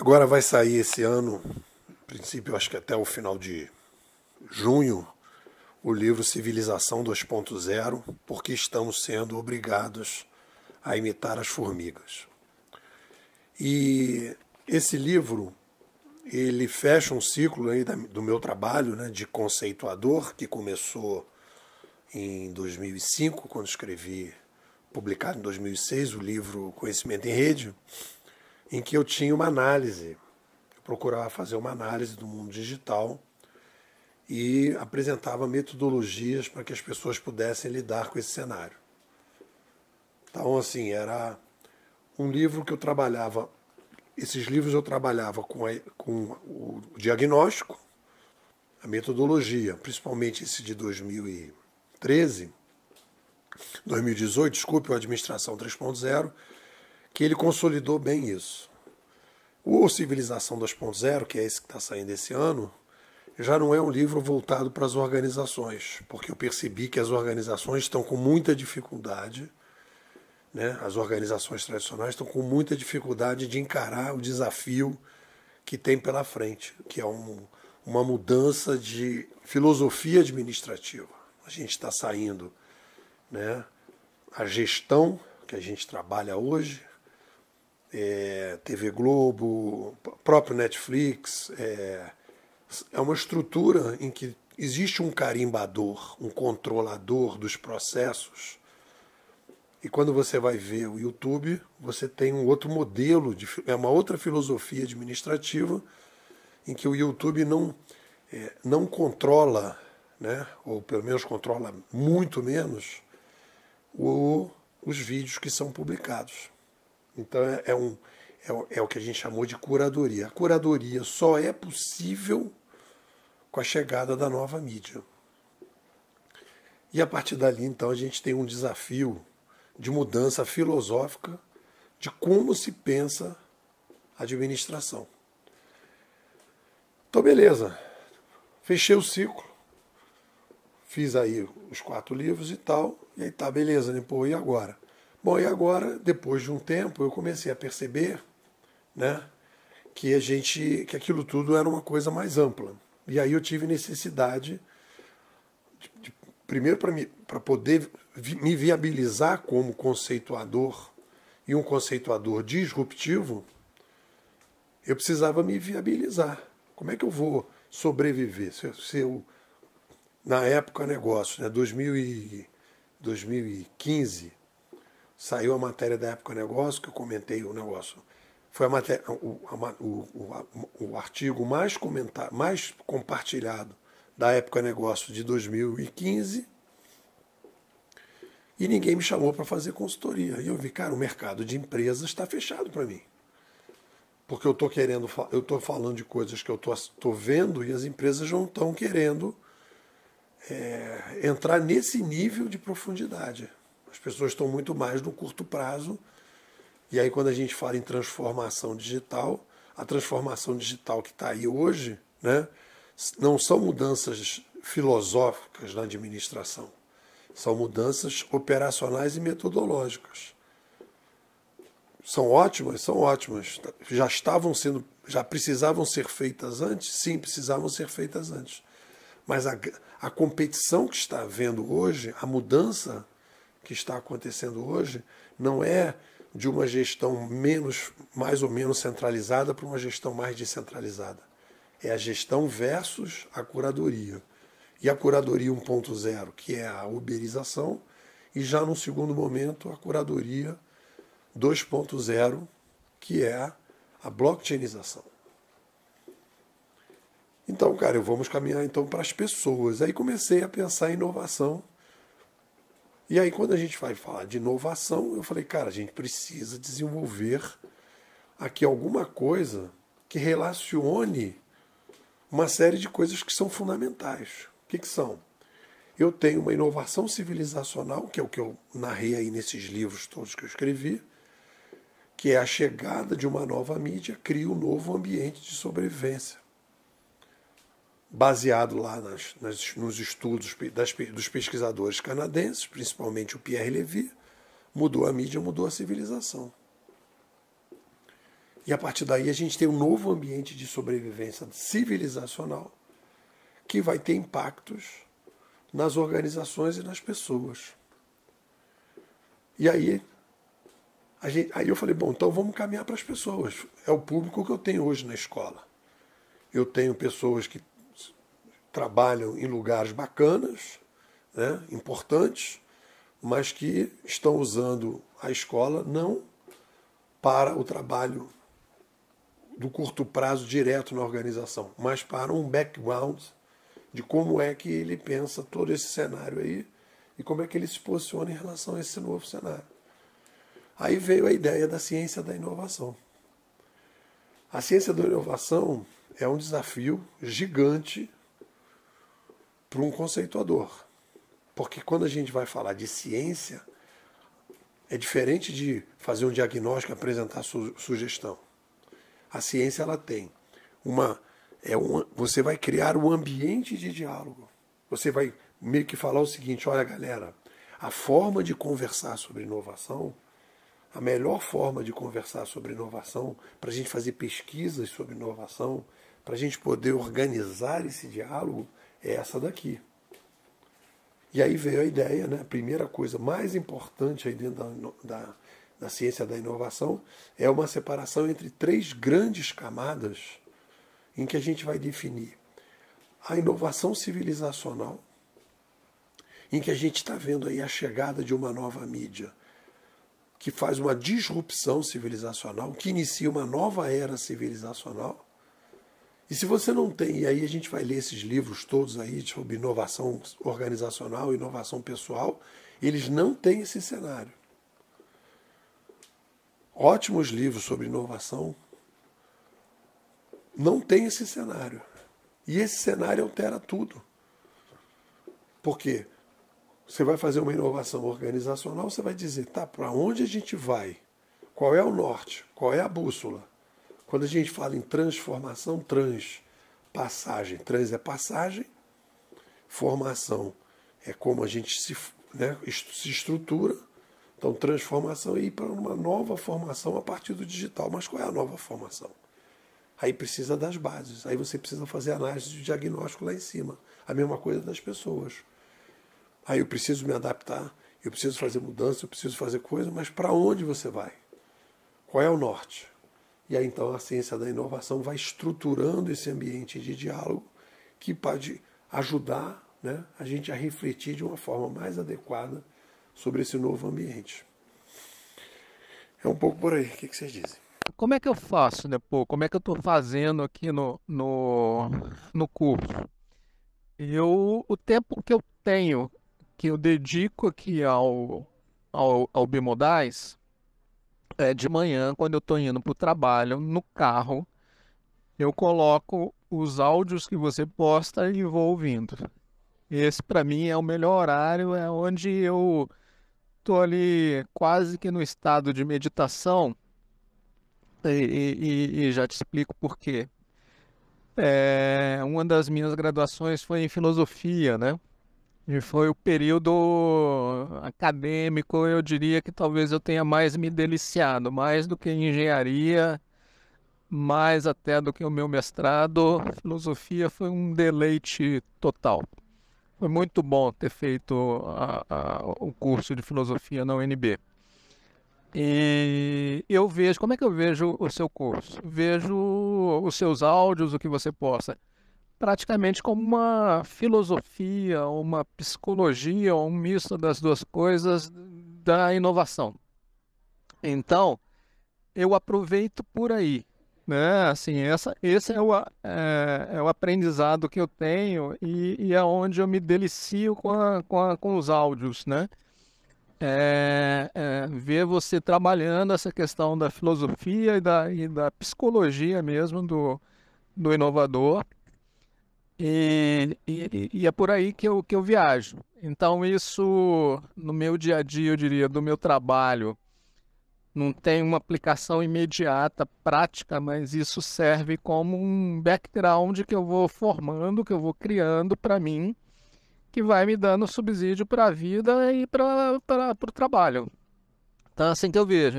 Agora vai sair esse ano, princípio, acho que até o final de junho, o livro Civilização 2.0, porque estamos sendo obrigados a imitar as formigas. E esse livro ele fecha um ciclo aí do meu trabalho né, de conceituador, que começou em 2005, quando escrevi, publicado em 2006, o livro Conhecimento em Rede em que eu tinha uma análise. Eu procurava fazer uma análise do mundo digital e apresentava metodologias para que as pessoas pudessem lidar com esse cenário. Então, assim, era um livro que eu trabalhava. Esses livros eu trabalhava com, a, com o diagnóstico, a metodologia, principalmente esse de 2013, 2018, desculpe, o Administração 3.0, que ele consolidou bem isso. O Civilização 2.0, que é esse que está saindo esse ano, já não é um livro voltado para as organizações, porque eu percebi que as organizações estão com muita dificuldade, né? as organizações tradicionais estão com muita dificuldade de encarar o desafio que tem pela frente, que é um, uma mudança de filosofia administrativa. A gente está saindo, né? a gestão que a gente trabalha hoje, é, TV Globo, próprio Netflix. É, é uma estrutura em que existe um carimbador, um controlador dos processos. E quando você vai ver o YouTube, você tem um outro modelo, de, é uma outra filosofia administrativa em que o YouTube não, é, não controla, né, ou pelo menos controla muito menos, o, os vídeos que são publicados. Então é, é, um, é, é, o que a gente chamou de curadoria. A curadoria só é possível com a chegada da nova mídia. E a partir dali, então, a gente tem um desafio de mudança filosófica de como se pensa a administração. Então, beleza. Fechei o ciclo. Fiz aí os quatro livros e tal. E aí tá, beleza, né? Pô, e agora? Bom, e agora, depois de um tempo, eu comecei a perceber né, que a gente que aquilo tudo era uma coisa mais ampla. E aí eu tive necessidade, de, de, primeiro para poder vi, me viabilizar como conceituador e um conceituador disruptivo, eu precisava me viabilizar. Como é que eu vou sobreviver? Se, se eu, na época, negócio, né, 2000 e, 2015, saiu a matéria da época negócio, que eu comentei o negócio. Foi a matéria, o, a, o, o, o artigo mais, comentado, mais compartilhado da época negócio de 2015. E ninguém me chamou para fazer consultoria. E eu vi, cara, o mercado de empresas está fechado para mim. Porque eu estou querendo, eu estou falando de coisas que eu estou vendo e as empresas não estão querendo é, entrar nesse nível de profundidade. As pessoas estão muito mais no curto prazo. E aí, quando a gente fala em transformação digital, a transformação digital que está aí hoje, né, não são mudanças filosóficas na administração, são mudanças operacionais e metodológicas. São ótimas, são ótimas. Já estavam sendo, já precisavam ser feitas antes? Sim, precisavam ser feitas antes. Mas a, a competição que está havendo hoje, a mudança que está acontecendo hoje não é de uma gestão menos, mais ou menos centralizada para uma gestão mais descentralizada. É a gestão versus a curadoria. E a curadoria 1.0, que é a uberização, e já no segundo momento a curadoria 2.0, que é a blockchainização. Então, cara, vamos caminhar então para as pessoas. Aí comecei a pensar em inovação e aí, quando a gente vai falar de inovação, eu falei, cara, a gente precisa desenvolver aqui alguma coisa que relacione uma série de coisas que são fundamentais. O que, que são? Eu tenho uma inovação civilizacional, que é o que eu narrei aí nesses livros todos que eu escrevi, que é a chegada de uma nova mídia, cria um novo ambiente de sobrevivência baseado lá nas, nas, nos estudos das, dos pesquisadores canadenses, principalmente o Pierre Levy, mudou a mídia, mudou a civilização. E a partir daí a gente tem um novo ambiente de sobrevivência civilizacional que vai ter impactos nas organizações e nas pessoas. E aí, gente, aí eu falei, bom, então vamos caminhar para as pessoas. É o público que eu tenho hoje na escola. Eu tenho pessoas que trabalham em lugares bacanas, né, importantes, mas que estão usando a escola não para o trabalho do curto prazo direto na organização, mas para um background de como é que ele pensa todo esse cenário aí e como é que ele se posiciona em relação a esse novo cenário. Aí veio a ideia da ciência da inovação. A ciência da inovação é um desafio gigante para um conceituador. Porque quando a gente vai falar de ciência, é diferente de fazer um diagnóstico e apresentar su sugestão. A ciência ela tem uma, é um, você vai criar um ambiente de diálogo. Você vai meio que falar o seguinte, olha galera, a forma de conversar sobre inovação, a melhor forma de conversar sobre inovação, para a gente fazer pesquisas sobre inovação, para a gente poder organizar esse diálogo, é essa daqui. E aí veio a ideia, né? a primeira coisa mais importante aí dentro da, da, da ciência da inovação é uma separação entre três grandes camadas em que a gente vai definir a inovação civilizacional, em que a gente está vendo aí a chegada de uma nova mídia que faz uma disrupção civilizacional, que inicia uma nova era civilizacional, e se você não tem, e aí a gente vai ler esses livros todos aí sobre inovação organizacional, inovação pessoal, eles não têm esse cenário. Ótimos livros sobre inovação não tem esse cenário. E esse cenário altera tudo. Por quê? Você vai fazer uma inovação organizacional, você vai dizer, tá, para onde a gente vai? Qual é o norte? Qual é a bússola? Quando a gente fala em transformação, trans, passagem, trans é passagem, formação é como a gente se, né, se estrutura, então transformação é ir para uma nova formação a partir do digital. Mas qual é a nova formação? Aí precisa das bases, aí você precisa fazer análise de diagnóstico lá em cima. A mesma coisa das pessoas. Aí eu preciso me adaptar, eu preciso fazer mudança, eu preciso fazer coisa, mas para onde você vai? Qual é o norte? E aí então a ciência da inovação vai estruturando esse ambiente de diálogo que pode ajudar né, a gente a refletir de uma forma mais adequada sobre esse novo ambiente. É um pouco por aí, o que, vocês dizem? Como é que eu faço, né, pô? Como é que eu estou fazendo aqui no, no, no curso? Eu, o tempo que eu tenho, que eu dedico aqui ao, ao, ao Bimodais, é, de manhã, quando eu estou indo para o trabalho, no carro, eu coloco os áudios que você posta e vou ouvindo. Esse para mim é o melhor horário, é onde eu tô ali quase que no estado de meditação e, e, e já te explico por quê. É, uma das minhas graduações foi em filosofia, né? E foi o período acadêmico, eu diria que talvez eu tenha mais me deliciado, mais do que engenharia, mais até do que o meu mestrado. Filosofia foi um deleite total. Foi muito bom ter feito a, a, o curso de filosofia na UNB. E eu vejo, como é que eu vejo o seu curso? Vejo os seus áudios, o que você posta praticamente como uma filosofia, uma psicologia, um misto das duas coisas da inovação. Então, eu aproveito por aí. Né? Assim, essa, esse é o, é, é o aprendizado que eu tenho e, e é onde eu me delicio com, a, com, a, com os áudios. Né? É, é, ver você trabalhando essa questão da filosofia e da, e da psicologia mesmo do, do inovador e, e, e, é por aí que eu, que eu viajo. Então, isso no meu dia a dia, eu diria, do meu trabalho, não tem uma aplicação imediata, prática, mas isso serve como um background que eu vou formando, que eu vou criando para mim, que vai me dando subsídio para a vida e para o trabalho. Então, é assim que eu vejo.